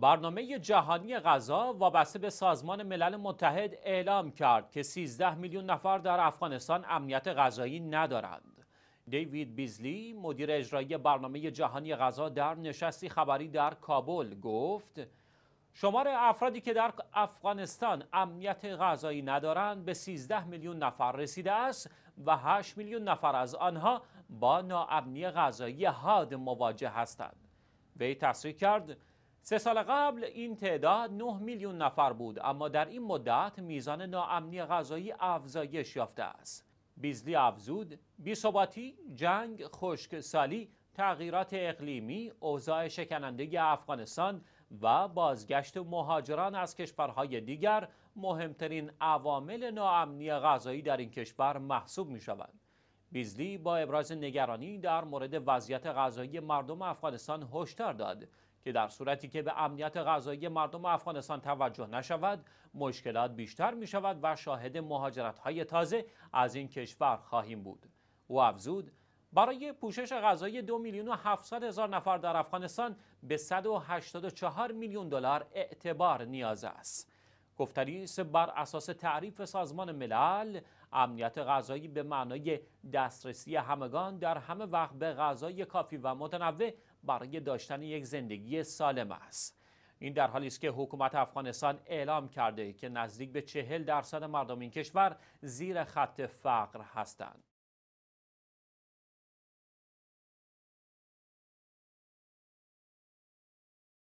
برنامه جهانی غذا وابسته به سازمان ملل متحد اعلام کرد که 13 میلیون نفر در افغانستان امنیت غذایی ندارند. دیوید بیزلی مدیر اجرایی برنامه جهانی غذا در نشستی خبری در کابل گفت شمار افرادی که در افغانستان امنیت غذایی ندارند به 13 میلیون نفر رسیده است و 8 میلیون نفر از آنها با ناامنی غذایی حاد مواجه هستند. وی تصریح کرد سه سال قبل این تعداد 9 میلیون نفر بود اما در این مدت میزان ناامنی غذایی افزایش یافته است. بیزلی افزود، بیثباتی، جنگ، خشکسالی، تغییرات اقلیمی، اوضاع شکننده افغانستان و بازگشت مهاجران از کشورهای دیگر مهمترین عوامل ناامنی غذایی در این کشور محسوب می شود. بیزلی با ابراز نگرانی در مورد وضعیت غذایی مردم افغانستان هشدار داد که در صورتی که به امنیت غذایی مردم افغانستان توجه نشود مشکلات بیشتر می شود و شاهد مهاجرت های تازه از این کشور خواهیم بود او افزود برای پوشش غذایی دو میلیون و هزار نفر در افغانستان به 184 میلیون دلار اعتبار نیاز است است بر اساس تعریف سازمان ملل امنیت غذایی به معنای دسترسی همگان در همه وقت به غذای کافی و متنوع برای داشتن یک زندگی سالم است این در حالی است که حکومت افغانستان اعلام کرده که نزدیک به چهل درصد مردم این کشور زیر خط فقر هستند